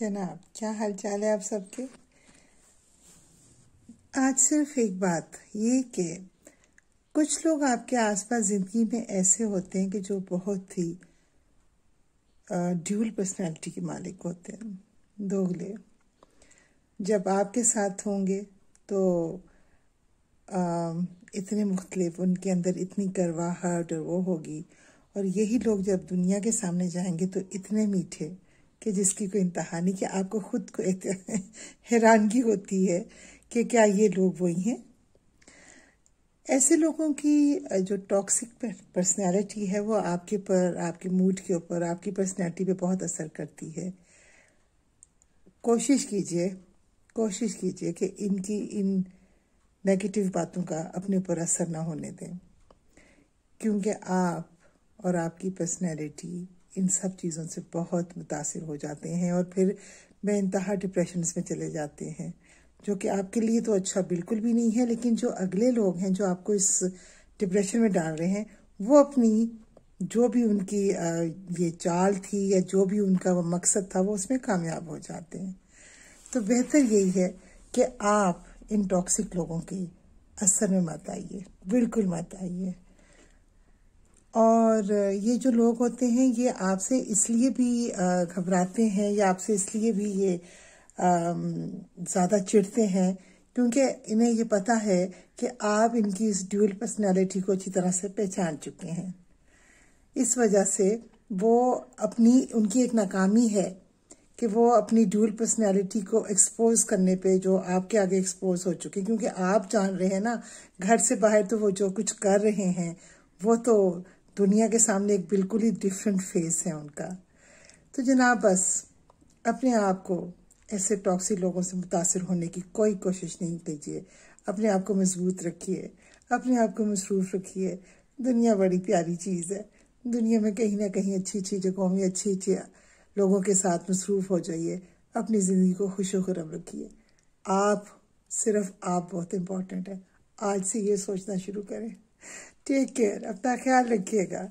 जनाब क्या हाल चाल है आप सबके आज सिर्फ एक बात ये कि कुछ लोग आपके आसपास ज़िंदगी में ऐसे होते हैं कि जो बहुत ही ड्यूल पर्सनालिटी के मालिक होते हैं दोगले जब आपके साथ होंगे तो आ, इतने मुख्तलिफ उनके अंदर इतनी करवाहट और वो होगी और यही लोग जब दुनिया के सामने जाएंगे तो इतने मीठे कि जिसकी कोई इंतहा नहीं कि आपको खुद को हैरानगी होती है कि क्या ये लोग वही हैं ऐसे लोगों की जो टॉक्सिक पर्सनैलिटी है वो आपके पर आपके मूड के ऊपर आपकी पर्सनैलिटी पे बहुत असर करती है कोशिश कीजिए कोशिश कीजिए कि इनकी इन नेगेटिव बातों का अपने ऊपर असर ना होने दें क्योंकि आप और आपकी पर्सनैलिटी इन सब चीज़ों से बहुत मुतासर हो जाते हैं और फिर बेानतहा डिप्रेशन में चले जाते हैं जो कि आपके लिए तो अच्छा बिल्कुल भी नहीं है लेकिन जो अगले लोग हैं जो आपको इस डिप्रेशन में डाल रहे हैं वो अपनी जो भी उनकी ये चाल थी या जो भी उनका वो मकसद था वो उसमें कामयाब हो जाते हैं तो बेहतर यही है कि आप इन टॉक्सिक लोगों के असर में मत आइए बिल्कुल मत आइए और ये जो लोग होते हैं ये आपसे इसलिए भी घबराते हैं या आपसे इसलिए भी ये ज़्यादा चिढ़ते हैं क्योंकि इन्हें ये पता है कि आप इनकी इस ड्यूल पर्सनालिटी को अच्छी तरह से पहचान चुके हैं इस वजह से वो अपनी उनकी एक नाकामी है कि वो अपनी ड्यूल पर्सनालिटी को एक्सपोज करने पे जो आपके आगे एक्सपोज हो चुके क्योंकि आप जान रहे हैं ना घर से बाहर तो वो जो कुछ कर रहे हैं वो तो दुनिया के सामने एक बिल्कुल ही डिफरेंट फेस है उनका तो जनाब बस अपने आप को ऐसे टॉक्सिक लोगों से मुतासर होने की कोई कोशिश नहीं कीजिए अपने आप को मजबूत रखिए अपने आप को मसरूफ़ रखिए दुनिया बड़ी प्यारी चीज़ है दुनिया में कहीं ना कहीं अच्छी अच्छी जगहों में अच्छी अच्छी लोगों के साथ मसरूफ़ हो जाइए अपनी ज़िंदगी को खुश वरम रखिए आप सिर्फ आप बहुत इम्पॉर्टेंट हैं आज से ये सोचना शुरू करें टेक केयर अपना ख्याल रखिएगा